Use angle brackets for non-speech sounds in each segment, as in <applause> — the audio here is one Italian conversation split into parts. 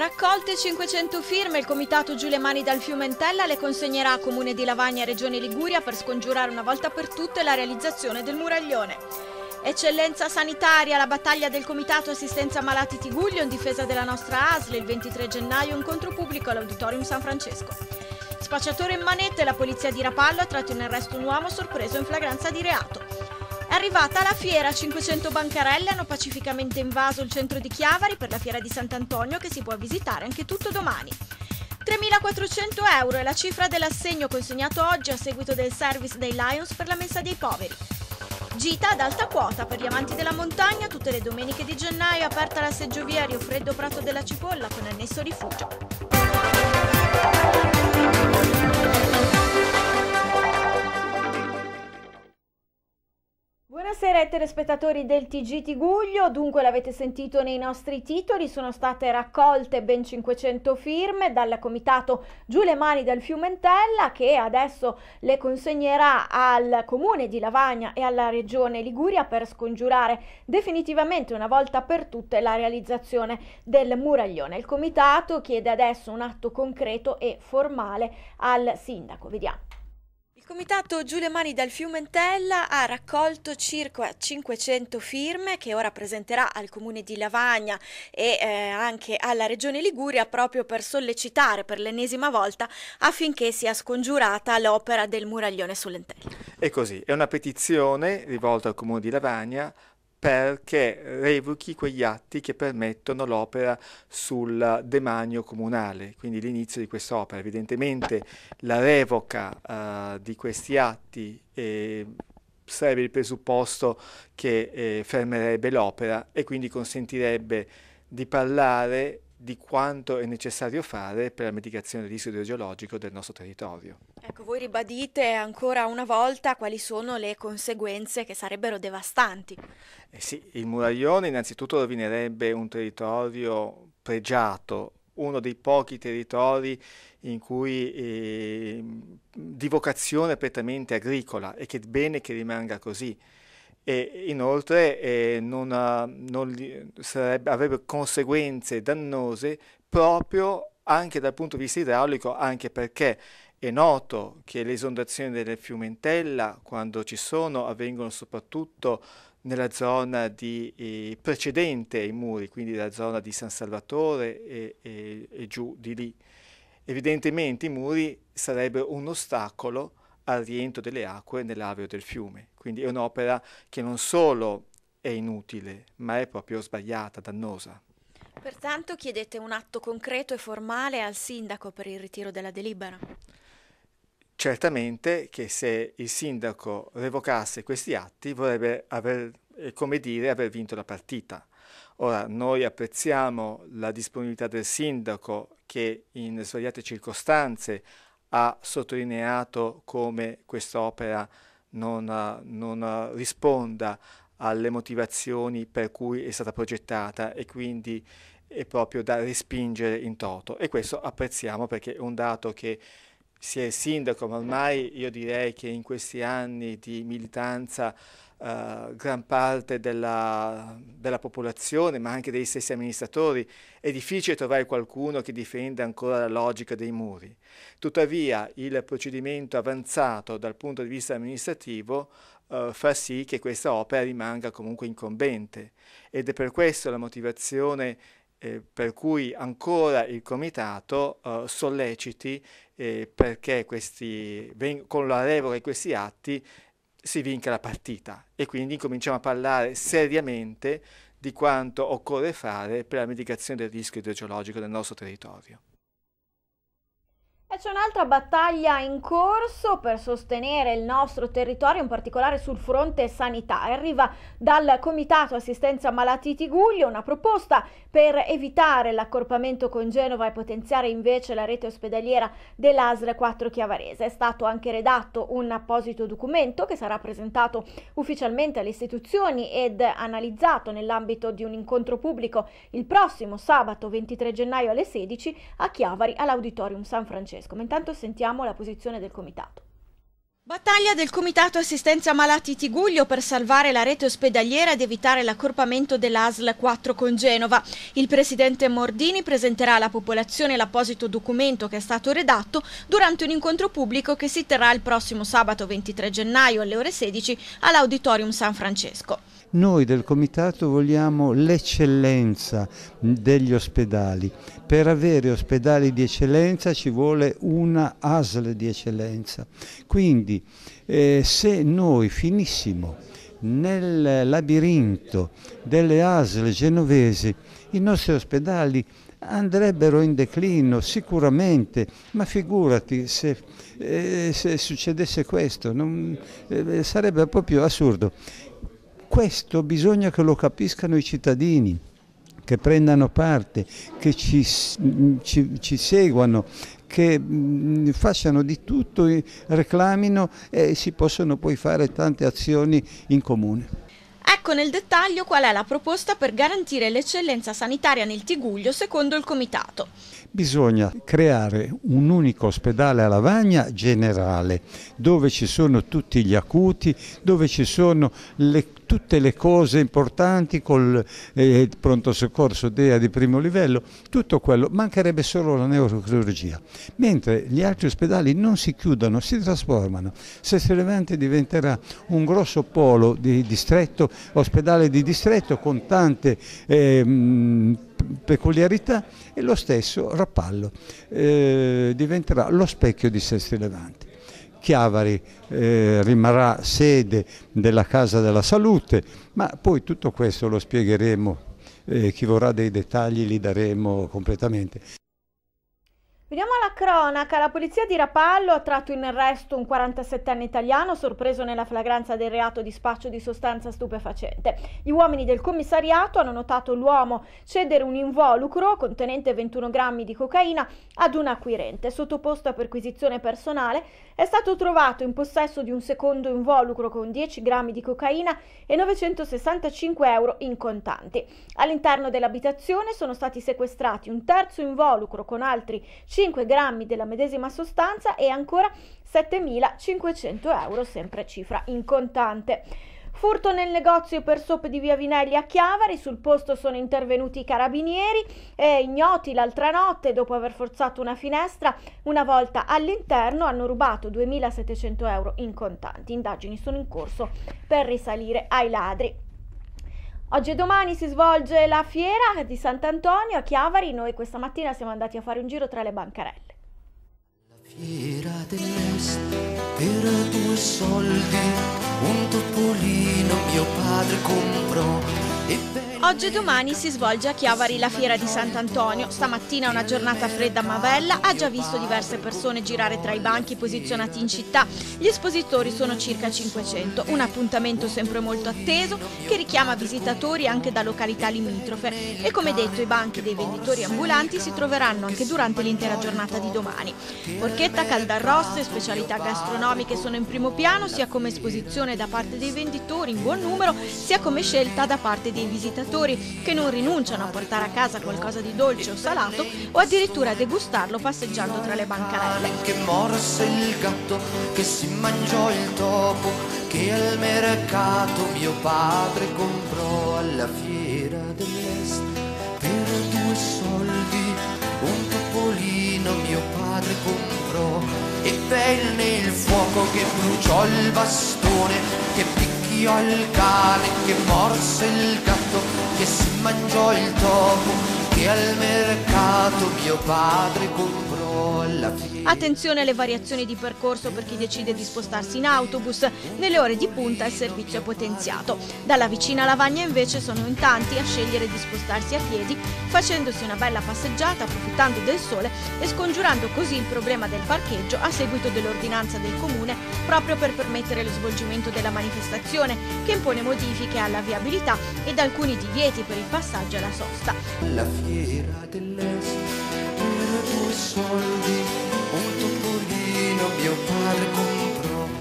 Raccolte 500 firme, il comitato Giù mani dal Fiumentella le consegnerà a Comune di Lavagna e Regione Liguria per scongiurare una volta per tutte la realizzazione del muraglione. Eccellenza sanitaria, la battaglia del comitato assistenza malati Tiguglio in difesa della nostra ASL il 23 gennaio, incontro pubblico all'Auditorium San Francesco. Spacciatore in manette, la polizia di Rapallo ha tratto in arresto un uomo sorpreso in flagranza di reato. È Arrivata la fiera, 500 bancarelle hanno pacificamente invaso il centro di Chiavari per la fiera di Sant'Antonio che si può visitare anche tutto domani. 3.400 euro è la cifra dell'assegno consegnato oggi a seguito del service dei Lions per la messa dei poveri. Gita ad alta quota per gli amanti della montagna, tutte le domeniche di gennaio aperta la seggiovia Freddo Prato della Cipolla con annesso rifugio. Cari telespettatori del TG Tiguglio, dunque l'avete sentito nei nostri titoli, sono state raccolte ben 500 firme dal comitato Giù le mani del Fiumentella che adesso le consegnerà al comune di Lavagna e alla regione Liguria per scongiurare definitivamente una volta per tutte la realizzazione del muraglione. Il comitato chiede adesso un atto concreto e formale al sindaco. Vediamo. Il Comitato Giulia Mani dal Fiumentella ha raccolto circa 500 firme che ora presenterà al comune di Lavagna e eh, anche alla regione Liguria proprio per sollecitare per l'ennesima volta affinché sia scongiurata l'opera del muraglione sull'Entella. E così, è una petizione rivolta al comune di Lavagna perché revochi quegli atti che permettono l'opera sul demanio comunale, quindi l'inizio di quest'opera. Evidentemente la revoca uh, di questi atti eh, sarebbe il presupposto che eh, fermerebbe l'opera e quindi consentirebbe di parlare di quanto è necessario fare per la mitigazione del rischio idrogeologico del nostro territorio. Ecco, voi ribadite ancora una volta quali sono le conseguenze che sarebbero devastanti. Eh sì, il muraglione innanzitutto rovinerebbe un territorio pregiato, uno dei pochi territori in cui eh, di vocazione prettamente agricola e che è bene che rimanga così e inoltre eh, non ha, non sarebbe, avrebbe conseguenze dannose proprio anche dal punto di vista idraulico, anche perché è noto che le esondazioni del Fiumentella, quando ci sono, avvengono soprattutto nella zona di, eh, precedente ai muri, quindi la zona di San Salvatore e, e, e giù di lì. Evidentemente i muri sarebbero un ostacolo al rientro delle acque nell'aveo del fiume. Quindi è un'opera che non solo è inutile, ma è proprio sbagliata, dannosa. Pertanto chiedete un atto concreto e formale al sindaco per il ritiro della delibera? Certamente che se il sindaco revocasse questi atti vorrebbe aver, come dire, aver vinto la partita. Ora, noi apprezziamo la disponibilità del sindaco che in svariate circostanze ha sottolineato come quest'opera non, eh, non eh, risponda alle motivazioni per cui è stata progettata e quindi è proprio da respingere in toto e questo apprezziamo perché è un dato che sia il sindaco ma ormai io direi che in questi anni di militanza eh, gran parte della, della, popolazione, ma anche dei stessi amministratori, è difficile trovare qualcuno che difenda ancora la logica dei muri. Tuttavia il procedimento avanzato dal punto di vista amministrativo eh, fa sì che questa opera rimanga comunque incombente ed è per questo la motivazione eh, per cui ancora il Comitato eh, solleciti eh, perché questi, con la revoca di questi atti si vinca la partita e quindi cominciamo a parlare seriamente di quanto occorre fare per la mitigazione del rischio idrogeologico del nostro territorio. E c'è un'altra battaglia in corso per sostenere il nostro territorio, in particolare sul fronte sanità. Arriva dal Comitato Assistenza Malati Tiguglio una proposta per evitare l'accorpamento con Genova e potenziare invece la rete ospedaliera dell'ASL 4 Chiavarese. È stato anche redatto un apposito documento che sarà presentato ufficialmente alle istituzioni ed analizzato nell'ambito di un incontro pubblico il prossimo sabato 23 gennaio alle 16 a Chiavari all'Auditorium San Francisco. Francesco, ma intanto sentiamo la posizione del comitato. Battaglia del Comitato Assistenza Malati Tiguglio per salvare la rete ospedaliera ed evitare l'accorpamento dell'ASL 4 con Genova. Il presidente Mordini presenterà alla popolazione l'apposito documento che è stato redatto durante un incontro pubblico che si terrà il prossimo sabato 23 gennaio alle ore 16 all'Auditorium San Francesco. Noi del Comitato vogliamo l'eccellenza degli ospedali. Per avere ospedali di eccellenza ci vuole una ASL di eccellenza. Quindi eh, se noi finissimo nel labirinto delle ASL genovesi, i nostri ospedali andrebbero in declino sicuramente, ma figurati se, eh, se succedesse questo, non, eh, sarebbe proprio assurdo. Questo bisogna che lo capiscano i cittadini che prendano parte, che ci, mm, ci, ci seguano, che mm, facciano di tutto, reclamino e si possono poi fare tante azioni in comune. Ecco nel dettaglio qual è la proposta per garantire l'eccellenza sanitaria nel Tiguglio secondo il Comitato bisogna creare un unico ospedale a lavagna generale dove ci sono tutti gli acuti, dove ci sono le, tutte le cose importanti col eh, pronto soccorso DEA di primo livello, tutto quello, mancherebbe solo la neurochirurgia. Mentre gli altri ospedali non si chiudono, si trasformano. Sessilevante diventerà un grosso polo di distretto, ospedale di distretto con tante... Eh, peculiarità e lo stesso Rappallo eh, diventerà lo specchio di Sesti Levanti. Chiavari eh, rimarrà sede della Casa della Salute, ma poi tutto questo lo spiegheremo, eh, chi vorrà dei dettagli li daremo completamente. Veniamo alla cronaca. La polizia di Rapallo ha tratto in arresto un 47enne italiano sorpreso nella flagranza del reato di spaccio di sostanza stupefacente. Gli uomini del commissariato hanno notato l'uomo cedere un involucro contenente 21 grammi di cocaina ad un acquirente. Sottoposto a perquisizione personale è stato trovato in possesso di un secondo involucro con 10 grammi di cocaina e 965 euro in contanti. All'interno dell'abitazione sono stati sequestrati un terzo involucro con altri 5 5 grammi della medesima sostanza e ancora 7.500 euro, sempre cifra in contante. Furto nel negozio per soppe di via Vinelli a Chiavari, sul posto sono intervenuti i carabinieri e ignoti l'altra notte dopo aver forzato una finestra, una volta all'interno hanno rubato 2.700 euro in contanti. Indagini sono in corso per risalire ai ladri. Oggi e domani si svolge la fiera di Sant'Antonio a Chiavari. Noi questa mattina siamo andati a fare un giro tra le bancarelle. La fiera dell'est per due soldi, un topolino mio padre comprò Oggi e domani si svolge a Chiavari la fiera di Sant'Antonio. Stamattina una giornata fredda ma bella ha già visto diverse persone girare tra i banchi posizionati in città. Gli espositori sono circa 500, un appuntamento sempre molto atteso che richiama visitatori anche da località limitrofe e come detto i banchi dei venditori ambulanti si troveranno anche durante l'intera giornata di domani. Porchetta, e specialità gastronomiche sono in primo piano sia come esposizione da parte dei venditori in buon numero sia come scelta da parte dei visitatori produttori che non rinunciano a portare a casa qualcosa di dolce o salato o addirittura a degustarlo passeggiando tra le bancarelle. Che morse il gatto, che si mangiò il topo, che al mercato mio padre comprò alla fiera dell'est per due soldi un topolino mio padre comprò e penne il fuoco che bruciò il bastone che io il cane che morse il gatto che si mangiò il topo che al mercato mio padre comprò alla fine. Attenzione alle variazioni di percorso per chi decide di spostarsi in autobus. Nelle ore di punta il servizio è potenziato. Dalla vicina Lavagna invece sono in tanti a scegliere di spostarsi a piedi, facendosi una bella passeggiata, approfittando del sole e scongiurando così il problema del parcheggio a seguito dell'ordinanza del comune proprio per permettere lo svolgimento della manifestazione che impone modifiche alla viabilità ed alcuni divieti per il passaggio alla sosta. La bandiera dell'est per due soldi un topolino mio padre comprò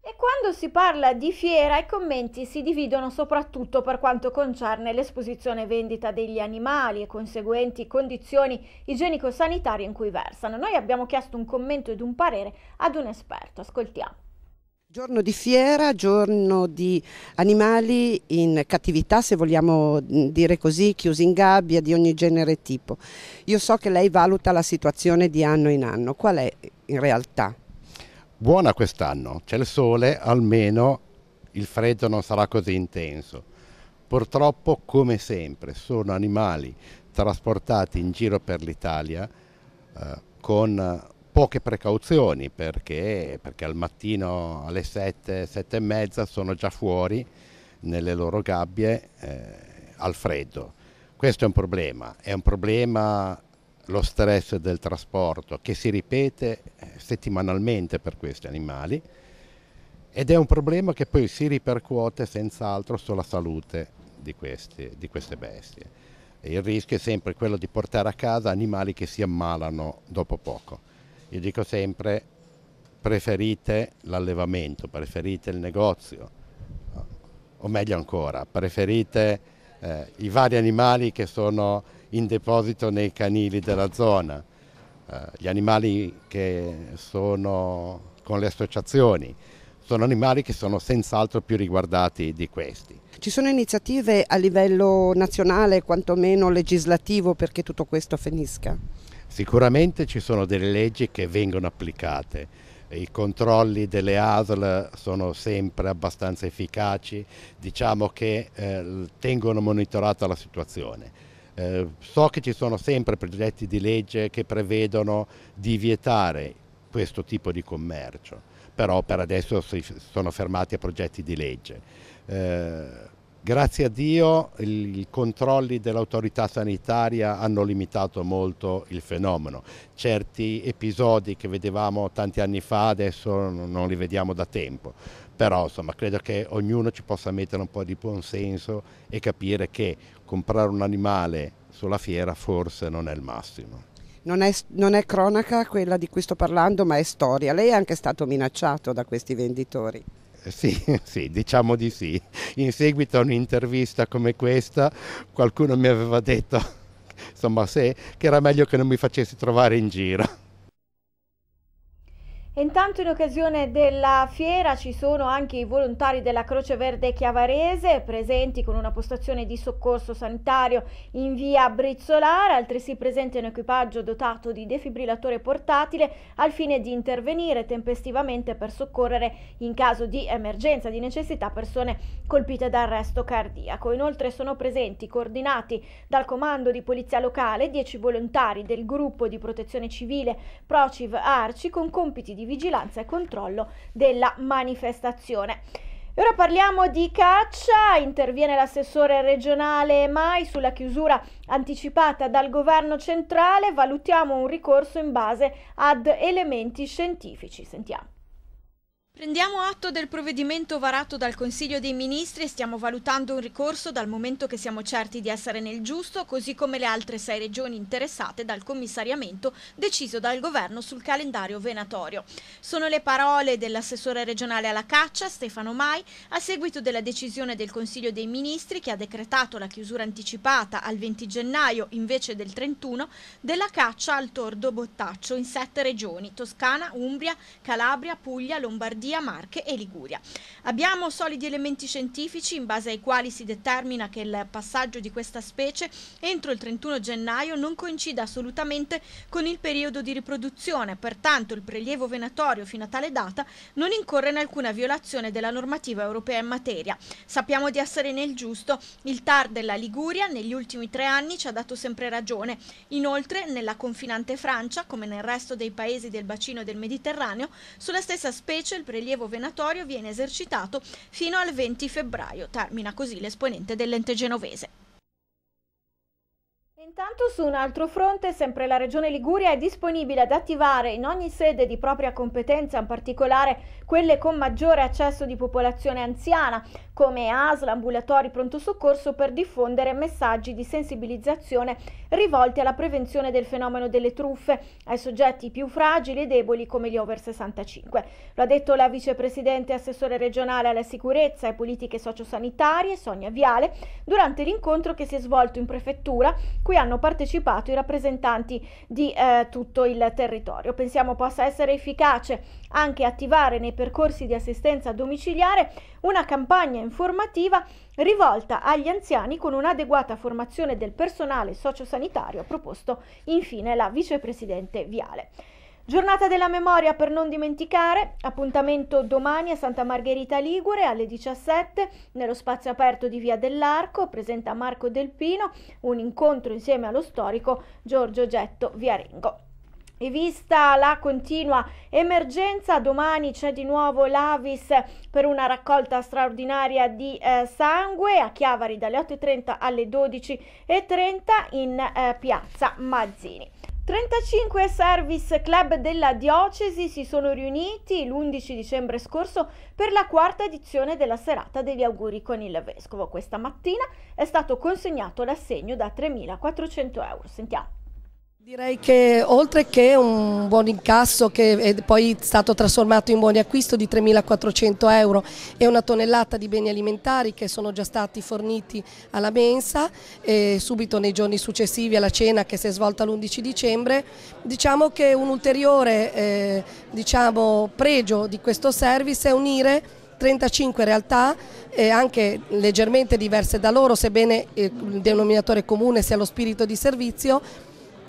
e quando si parla di fiera i commenti si dividono soprattutto per quanto concerne l'esposizione e vendita degli animali e conseguenti condizioni igienico-sanitarie in cui versano. Noi abbiamo chiesto un commento ed un parere ad un esperto. Ascoltiamo. Giorno di fiera, giorno di animali in cattività, se vogliamo mm, dire così, chiusi in gabbia di ogni genere e tipo. Io so che lei valuta la situazione di anno in anno, qual è in realtà? Buona quest'anno, c'è il sole, almeno il freddo non sarà così intenso. Purtroppo, come sempre, sono animali trasportati in giro per l'Italia eh, con poche precauzioni perché, perché al mattino alle 7, 7 e mezza sono già fuori nelle loro gabbie eh, al freddo. Questo è un problema, è un problema lo stress del trasporto che si ripete eh, settimanalmente per questi animali ed è un problema che poi si ripercuote senz'altro sulla salute di, questi, di queste bestie. il rischio è sempre quello di portare a casa animali che si ammalano dopo poco. Io dico sempre preferite l'allevamento, preferite il negozio, o meglio ancora, preferite eh, i vari animali che sono in deposito nei canili della zona, eh, gli animali che sono con le associazioni, sono animali che sono senz'altro più riguardati di questi. Ci sono iniziative a livello nazionale, quantomeno legislativo, perché tutto questo finisca? Sicuramente ci sono delle leggi che vengono applicate, i controlli delle ASL sono sempre abbastanza efficaci, diciamo che eh, tengono monitorata la situazione. Eh, so che ci sono sempre progetti di legge che prevedono di vietare questo tipo di commercio, però per adesso si sono fermati a progetti di legge. Eh, Grazie a Dio i controlli dell'autorità sanitaria hanno limitato molto il fenomeno. Certi episodi che vedevamo tanti anni fa adesso non li vediamo da tempo, però insomma, credo che ognuno ci possa mettere un po' di buon senso e capire che comprare un animale sulla fiera forse non è il massimo. Non è, non è cronaca quella di cui sto parlando, ma è storia. Lei è anche stato minacciato da questi venditori. Eh, sì, <laughs> sì, diciamo di sì. In seguito a un'intervista come questa, qualcuno mi aveva detto, <laughs> insomma, se, che era meglio che non mi facessi trovare in giro. Intanto in occasione della fiera ci sono anche i volontari della Croce Verde Chiavarese presenti con una postazione di soccorso sanitario in via Brizzolara, altresì presente un equipaggio dotato di defibrillatore portatile al fine di intervenire tempestivamente per soccorrere in caso di emergenza, di necessità, persone colpite da arresto cardiaco. Inoltre sono presenti, coordinati dal comando di polizia locale, 10 volontari del gruppo di protezione civile Prociv Arci con compiti di di vigilanza e controllo della manifestazione. E ora parliamo di caccia, interviene l'assessore regionale Mai sulla chiusura anticipata dal governo centrale, valutiamo un ricorso in base ad elementi scientifici. Sentiamo. Prendiamo atto del provvedimento varato dal Consiglio dei Ministri e stiamo valutando un ricorso dal momento che siamo certi di essere nel giusto, così come le altre sei regioni interessate dal commissariamento deciso dal governo sul calendario venatorio. Sono le parole dell'assessore regionale alla caccia, Stefano Mai, a seguito della decisione del Consiglio dei Ministri che ha decretato la chiusura anticipata al 20 gennaio invece del 31 della caccia al tordo bottaccio in sette regioni, Toscana, Umbria, Calabria, Puglia, Lombardia, Lombardia, Marche e Liguria. Abbiamo solidi elementi scientifici in base ai quali si determina che il passaggio di questa specie entro il 31 gennaio non coincida assolutamente con il periodo di riproduzione, pertanto il prelievo venatorio fino a tale data non incorre in alcuna violazione della normativa europea in materia. Sappiamo di essere nel giusto, il TAR della Liguria negli ultimi tre anni ci ha dato sempre ragione. Inoltre, nella confinante Francia, come nel resto dei paesi del bacino del Mediterraneo, sulla stessa specie il prelievo venatorio viene esercitato fino al 20 febbraio, termina così l'esponente dell'ente genovese. Intanto su un altro fronte, sempre la Regione Liguria è disponibile ad attivare in ogni sede di propria competenza, in particolare quelle con maggiore accesso di popolazione anziana, come ASL, ambulatori, pronto soccorso, per diffondere messaggi di sensibilizzazione rivolti alla prevenzione del fenomeno delle truffe ai soggetti più fragili e deboli come gli over 65. Lo ha detto la vicepresidente assessore regionale alla sicurezza e politiche sociosanitarie, Sonia Viale, durante l'incontro che si è svolto in prefettura cui hanno partecipato i rappresentanti di eh, tutto il territorio. Pensiamo possa essere efficace anche attivare nei percorsi di assistenza domiciliare una campagna informativa rivolta agli anziani con un'adeguata formazione del personale sociosanitario ha proposto infine la vicepresidente Viale. Giornata della memoria per non dimenticare, appuntamento domani a Santa Margherita Ligure alle 17 nello spazio aperto di Via dell'Arco, presenta Marco Del Pino un incontro insieme allo storico Giorgio Getto Viarengo. E vista la continua emergenza, domani c'è di nuovo l'Avis per una raccolta straordinaria di eh, sangue a Chiavari dalle 8.30 alle 12.30 in eh, piazza Mazzini. 35 service club della diocesi si sono riuniti l'11 dicembre scorso per la quarta edizione della serata degli auguri con il vescovo. Questa mattina è stato consegnato l'assegno da 3.400 euro. Sentiamo. Direi che oltre che un buon incasso che è poi stato trasformato in buoni acquisto di 3.400 euro e una tonnellata di beni alimentari che sono già stati forniti alla mensa e subito nei giorni successivi alla cena che si è svolta l'11 dicembre, diciamo che un ulteriore eh, diciamo, pregio di questo service è unire 35 realtà eh, anche leggermente diverse da loro, sebbene eh, il denominatore comune sia lo spirito di servizio,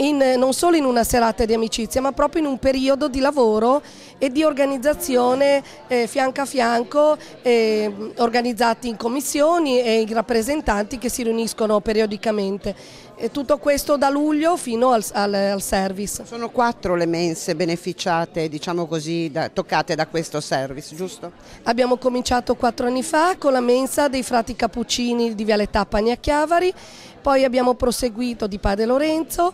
in, eh, non solo in una serata di amicizia ma proprio in un periodo di lavoro e di organizzazione eh, fianco a fianco eh, organizzati in commissioni e in rappresentanti che si riuniscono periodicamente. E tutto questo da luglio fino al, al, al, service. Sono quattro le mense beneficiate, diciamo così, da, toccate da questo service, giusto? Abbiamo cominciato quattro anni fa con la mensa dei frati Cappuccini di Viale Tappani a Chiavari poi abbiamo proseguito di Padre Lorenzo,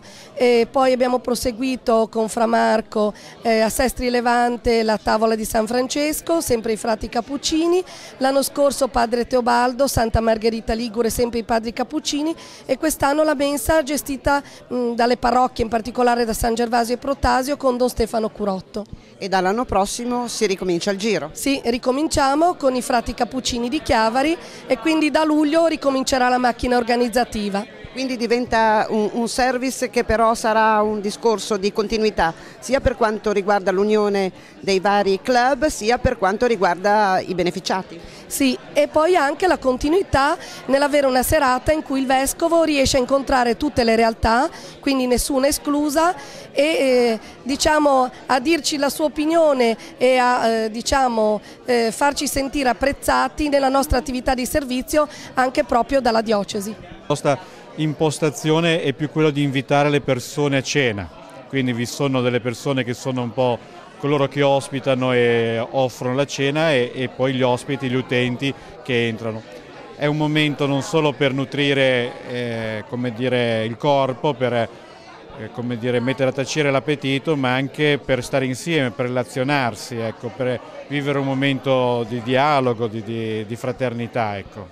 poi abbiamo proseguito con Fra Marco eh, a Sestri Levante durante la tavola di San Francesco, sempre i frati Cappuccini, l'anno scorso Padre Teobaldo, Santa Margherita Ligure, sempre i padri Cappuccini e quest'anno la mensa gestita mh, dalle parrocchie, in particolare da San Gervasio e Protasio con Don Stefano Curotto. E dall'anno prossimo si ricomincia il giro? Sì, ricominciamo con i frati Cappuccini di Chiavari e quindi da luglio ricomincerà la macchina organizzativa quindi diventa un, un, service che però sarà un discorso di continuità sia per quanto riguarda l'unione dei vari club sia per quanto riguarda i beneficiati. Sì, e poi anche la continuità nell'avere una serata in cui il Vescovo riesce a incontrare tutte le realtà, quindi nessuna esclusa e eh, diciamo, a dirci la sua opinione e a eh, diciamo, eh, farci sentire apprezzati nella nostra attività di servizio anche proprio dalla diocesi impostazione è più quella di invitare le persone a cena, quindi vi sono delle persone che sono un po' coloro che ospitano e offrono la cena e, e poi gli ospiti, gli utenti che entrano. È un momento non solo per nutrire eh, dire, il corpo, per eh, dire, mettere a tacere l'appetito, ma anche per stare insieme, per relazionarsi, ecco, per vivere un momento di dialogo, di, di, di fraternità. Ecco.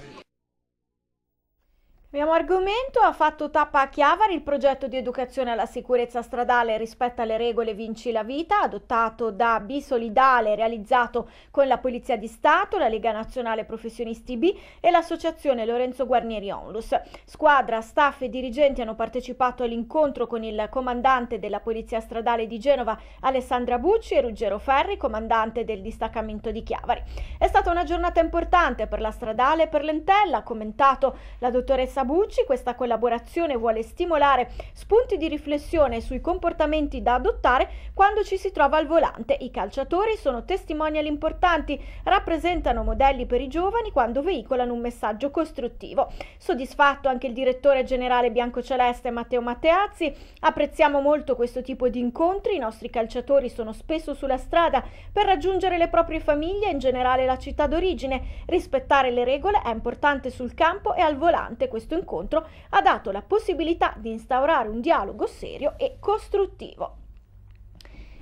Abbiamo argomento, ha fatto tappa a Chiavari il progetto di educazione alla sicurezza stradale rispetto alle regole Vinci la Vita, adottato da Bisolidale, realizzato con la Polizia di Stato, la Lega Nazionale Professionisti B e l'Associazione Lorenzo Guarnieri Onlus. Squadra, staff e dirigenti hanno partecipato all'incontro con il comandante della Polizia Stradale di Genova, Alessandra Bucci, e Ruggero Ferri, comandante del distaccamento di Chiavari. È stata una giornata importante per la stradale e per l'Entella, ha commentato la dottoressa Bucci, questa collaborazione vuole stimolare spunti di riflessione sui comportamenti da adottare quando ci si trova al volante. I calciatori sono testimonial importanti, rappresentano modelli per i giovani quando veicolano un messaggio costruttivo. Soddisfatto anche il direttore generale biancoceleste Matteo Matteazzi, apprezziamo molto questo tipo di incontri, i nostri calciatori sono spesso sulla strada per raggiungere le proprie famiglie e in generale la città d'origine. Rispettare le regole è importante sul campo e al volante, questo incontro ha dato la possibilità di instaurare un dialogo serio e costruttivo.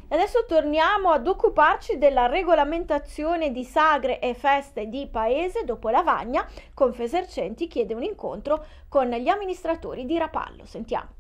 Adesso torniamo ad occuparci della regolamentazione di sagre e feste di paese dopo Lavagna. Confesercenti chiede un incontro con gli amministratori di Rapallo. Sentiamo.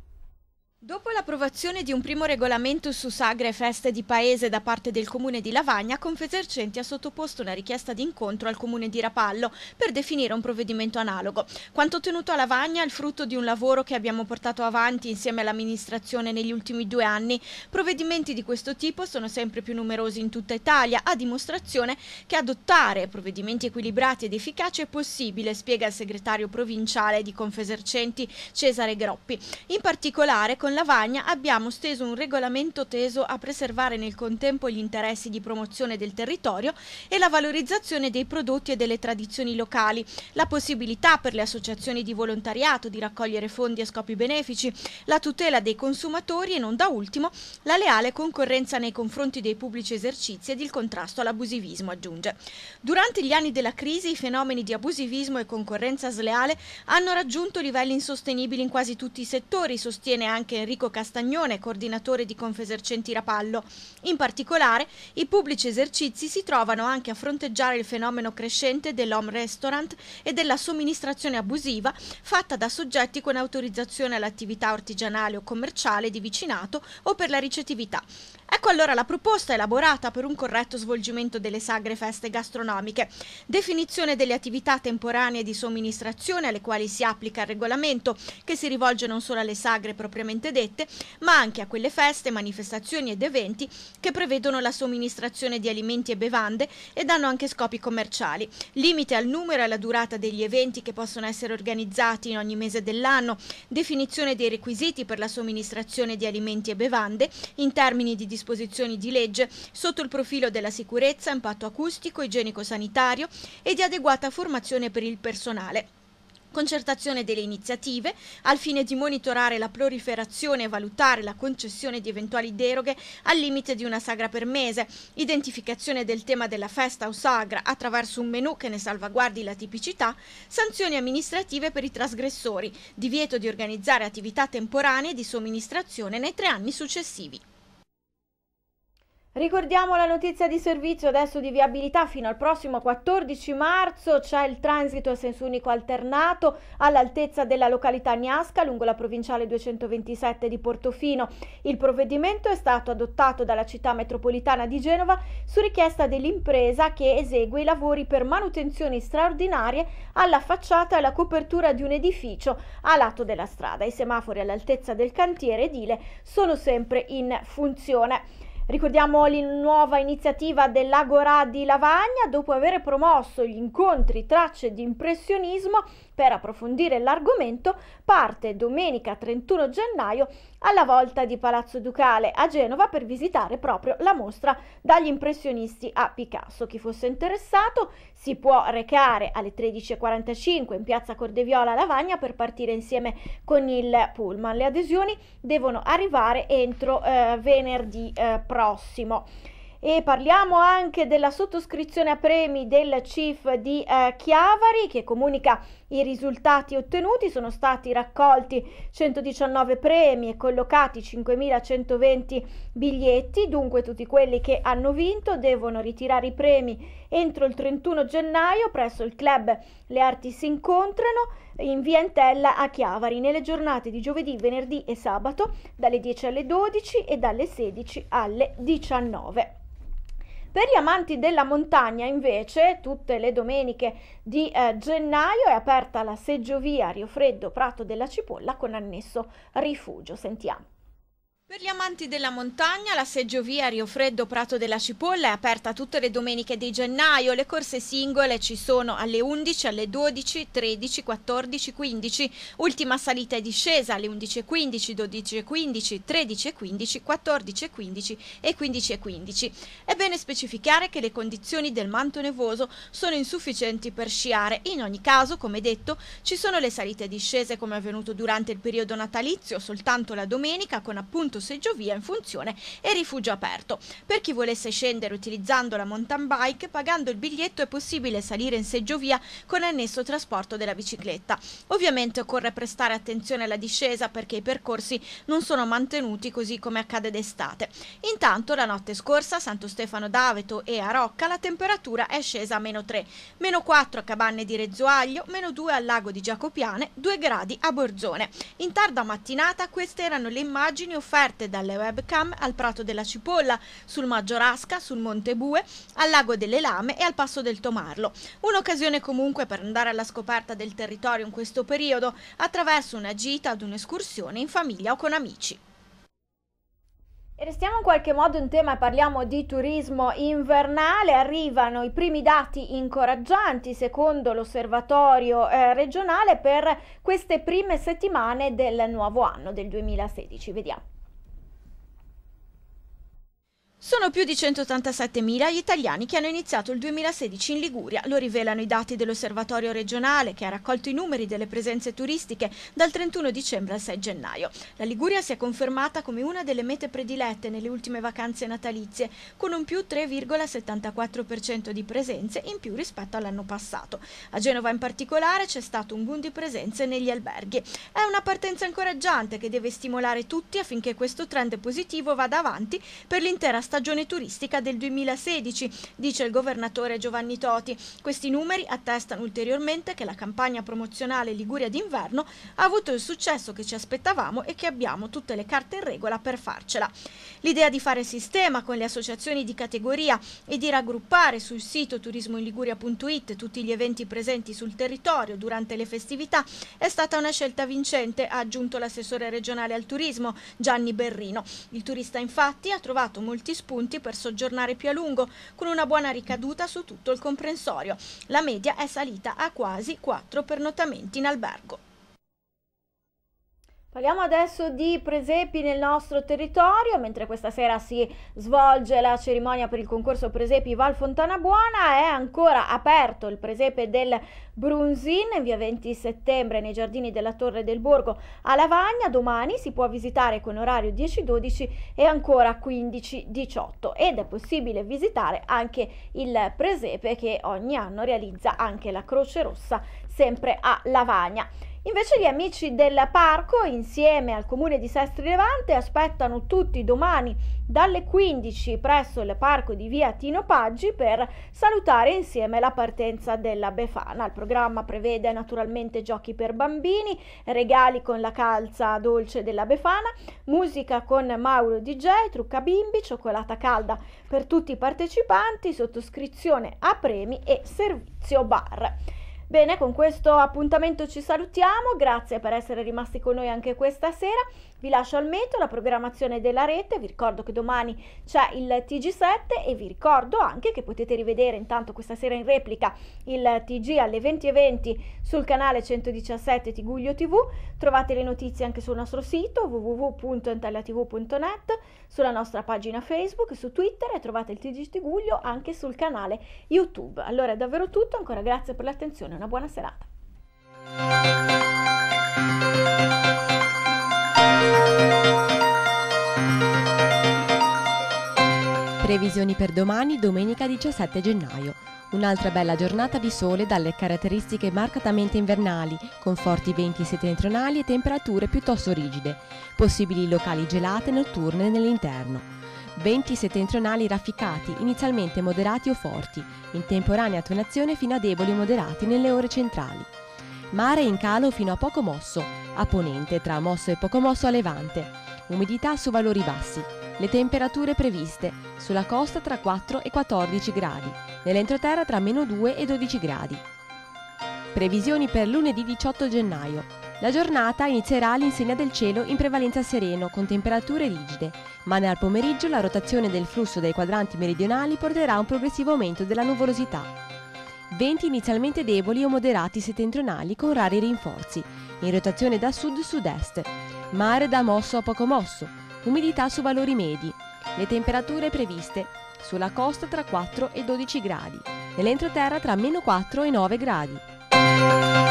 Dopo l'approvazione di un primo regolamento su sagre e feste di paese da parte del comune di Lavagna, Confesercenti ha sottoposto una richiesta di incontro al comune di Rapallo per definire un provvedimento analogo. Quanto ottenuto a Lavagna è il frutto di un lavoro che abbiamo portato avanti insieme all'amministrazione negli ultimi due anni. Provvedimenti di questo tipo sono sempre più numerosi in tutta Italia, a dimostrazione che adottare provvedimenti equilibrati ed efficaci è possibile, spiega il segretario provinciale di Confesercenti Cesare Groppi. In particolare con Lavagna abbiamo steso un regolamento teso a preservare nel contempo gli interessi di promozione del territorio e la valorizzazione dei prodotti e delle tradizioni locali, la possibilità per le associazioni di volontariato di raccogliere fondi a scopi benefici, la tutela dei consumatori e non da ultimo la leale concorrenza nei confronti dei pubblici esercizi ed il contrasto all'abusivismo, aggiunge. Durante gli anni della crisi i fenomeni di abusivismo e concorrenza sleale hanno raggiunto livelli insostenibili in quasi tutti i settori, sostiene anche Enrico Castagnone, coordinatore di Confesercenti Rapallo. In particolare, i pubblici esercizi si trovano anche a fronteggiare il fenomeno crescente dell'home restaurant e della somministrazione abusiva fatta da soggetti con autorizzazione all'attività artigianale o commerciale di vicinato o per la ricettività. Ecco allora la proposta elaborata per un corretto svolgimento delle sagre feste gastronomiche. Definizione delle attività temporanee di somministrazione alle quali si applica il regolamento, che si rivolge non solo alle sagre propriamente dette, ma anche a quelle feste, manifestazioni ed eventi che prevedono la somministrazione di alimenti e bevande ed hanno anche scopi commerciali. Limite al numero e alla durata degli eventi che possono essere organizzati in ogni mese dell'anno, definizione dei requisiti per la somministrazione di alimenti e bevande in termini di disposizioni di legge sotto il profilo della sicurezza, impatto acustico, igienico-sanitario e di adeguata formazione per il personale concertazione delle iniziative al fine di monitorare la proliferazione e valutare la concessione di eventuali deroghe al limite di una sagra per mese, identificazione del tema della festa o sagra attraverso un menu che ne salvaguardi la tipicità, sanzioni amministrative per i trasgressori, divieto di organizzare attività temporanee di somministrazione nei tre anni successivi. Ricordiamo la notizia di servizio adesso di viabilità fino al prossimo 14 marzo c'è il transito a senso unico alternato all'altezza della località Gnasca lungo la provinciale 227 di Portofino. Il provvedimento è stato adottato dalla città metropolitana di Genova su richiesta dell'impresa che esegue i lavori per manutenzioni straordinarie alla facciata e alla copertura di un edificio a lato della strada. I semafori all'altezza del cantiere edile sono sempre in funzione. Ricordiamo la nuova iniziativa dell'Agora di Lavagna, dopo aver promosso gli incontri tracce di impressionismo, per approfondire l'argomento parte domenica 31 gennaio alla volta di Palazzo Ducale a Genova per visitare proprio la mostra dagli impressionisti a Picasso. Chi fosse interessato si può recare alle 13.45 in piazza Cordeviola Lavagna per partire insieme con il pullman. Le adesioni devono arrivare entro eh, venerdì eh, prossimo. E parliamo anche della sottoscrizione a premi del CIF di eh, Chiavari che comunica i risultati ottenuti. Sono stati raccolti 119 premi e collocati 5.120 biglietti. Dunque tutti quelli che hanno vinto devono ritirare i premi entro il 31 gennaio presso il club Le Arti si incontrano in via Entella a Chiavari nelle giornate di giovedì, venerdì e sabato dalle 10 alle 12 e dalle 16 alle 19. Per gli amanti della montagna invece tutte le domeniche di eh, gennaio è aperta la seggiovia Rio Freddo Prato della Cipolla con annesso rifugio. Sentiamo. Per gli amanti della montagna, la seggiovia Freddo Prato della Cipolla è aperta tutte le domeniche di gennaio. Le corse singole ci sono alle 11, alle 12, 13, 14, 15. Ultima salita e discesa alle 11.15, 12.15, 13.15, 14.15 e 15.15. È bene specificare che le condizioni del manto nevoso sono insufficienti per sciare. In ogni caso, come detto, ci sono le salite e discese come avvenuto durante il periodo natalizio, soltanto la domenica con appunto seggiovia in funzione e rifugio aperto. Per chi volesse scendere utilizzando la mountain bike, pagando il biglietto è possibile salire in seggiovia con annesso trasporto della bicicletta. Ovviamente occorre prestare attenzione alla discesa perché i percorsi non sono mantenuti così come accade d'estate. Intanto la notte scorsa a Santo Stefano d'Aveto e a Rocca la temperatura è scesa a meno 3, meno 4 a Cabanne di Rezzoaglio, meno 2 al lago di Giacopiane, 2 gradi a Borzone. In tarda mattinata queste erano le immagini offerte scoperte dalle webcam al Prato della Cipolla, sul Maggiorasca, sul Monte Bue, al Lago delle Lame e al Passo del Tomarlo. Un'occasione comunque per andare alla scoperta del territorio in questo periodo attraverso una gita ad un'escursione in famiglia o con amici. E restiamo in qualche modo in tema e parliamo di turismo invernale. Arrivano i primi dati incoraggianti secondo l'osservatorio eh, regionale per queste prime settimane del nuovo anno del 2016. Vediamo. Sono più di 187.000 gli italiani che hanno iniziato il 2016 in Liguria, lo rivelano i dati dell'osservatorio regionale che ha raccolto i numeri delle presenze turistiche dal 31 dicembre al 6 gennaio. La Liguria si è confermata come una delle mete predilette nelle ultime vacanze natalizie, con un più 3,74% di presenze in più rispetto all'anno passato. A Genova in particolare c'è stato un boom di presenze negli alberghi. È una partenza incoraggiante che deve stimolare tutti affinché questo trend positivo vada avanti per l'intera stagione stagione turistica del 2016, dice il governatore Giovanni Toti. Questi numeri attestano ulteriormente che la campagna promozionale Liguria d'inverno ha avuto il successo che ci aspettavamo e che abbiamo tutte le carte in regola per farcela. L'idea di fare sistema con le associazioni di categoria e di raggruppare sul sito turismoinliguria.it tutti gli eventi presenti sul territorio durante le festività è stata una scelta vincente, ha aggiunto l'assessore regionale al turismo Gianni Berrino. Il turista infatti ha trovato molti spunti spunti per soggiornare più a lungo, con una buona ricaduta su tutto il comprensorio. La media è salita a quasi 4 pernottamenti in albergo. Parliamo adesso di presepi nel nostro territorio, mentre questa sera si svolge la cerimonia per il concorso presepi Val Fontana Buona, è ancora aperto il presepe del Brunzin in via 20 settembre nei giardini della Torre del Borgo a Lavagna, domani si può visitare con orario 10-12 e ancora 15-18 ed è possibile visitare anche il presepe che ogni anno realizza anche la Croce Rossa sempre a Lavagna. Invece gli amici del parco, insieme al comune di Sestri Levante, aspettano tutti domani dalle 15 presso il parco di via Tino Paggi per salutare insieme la partenza della Befana. Il programma prevede naturalmente giochi per bambini, regali con la calza dolce della Befana, musica con Mauro DJ, trucca bimbi, cioccolata calda per tutti i partecipanti, sottoscrizione a premi e servizio bar. Bene, con questo appuntamento ci salutiamo, grazie per essere rimasti con noi anche questa sera vi lascio al metodo la programmazione della rete, vi ricordo che domani c'è il TG7 e vi ricordo anche che potete rivedere intanto questa sera in replica il TG alle 20.20 sul canale 117 Tiguglio TV, trovate le notizie anche sul nostro sito www.intagliatv.net, sulla nostra pagina Facebook, su Twitter e trovate il TG Tiguglio anche sul canale YouTube. Allora è davvero tutto, ancora grazie per l'attenzione, una buona serata. Previsioni per domani, domenica 17 gennaio. Un'altra bella giornata di sole dalle caratteristiche marcatamente invernali, con forti venti settentrionali e temperature piuttosto rigide. Possibili locali gelate notturne nell'interno. Venti settentrionali rafficati, inizialmente moderati o forti, in temporanea tonazione fino a deboli o moderati nelle ore centrali. Mare in calo fino a poco mosso, a ponente tra mosso e poco mosso a levante. Umidità su valori bassi, le temperature previste sulla costa tra 4 e 14 gradi, nell'entroterra tra meno 2 e 12 gradi. Previsioni per lunedì 18 gennaio. La giornata inizierà all'insegna del cielo in prevalenza sereno con temperature rigide, ma nel pomeriggio la rotazione del flusso dai quadranti meridionali porterà a un progressivo aumento della nuvolosità. Venti inizialmente deboli o moderati settentrionali con rari rinforzi, in rotazione da sud-sud-est. Mare da mosso a poco mosso, umidità su valori medi. Le temperature previste sulla costa tra 4 e 12 gradi, nell'entroterra tra meno 4 e 9 gradi.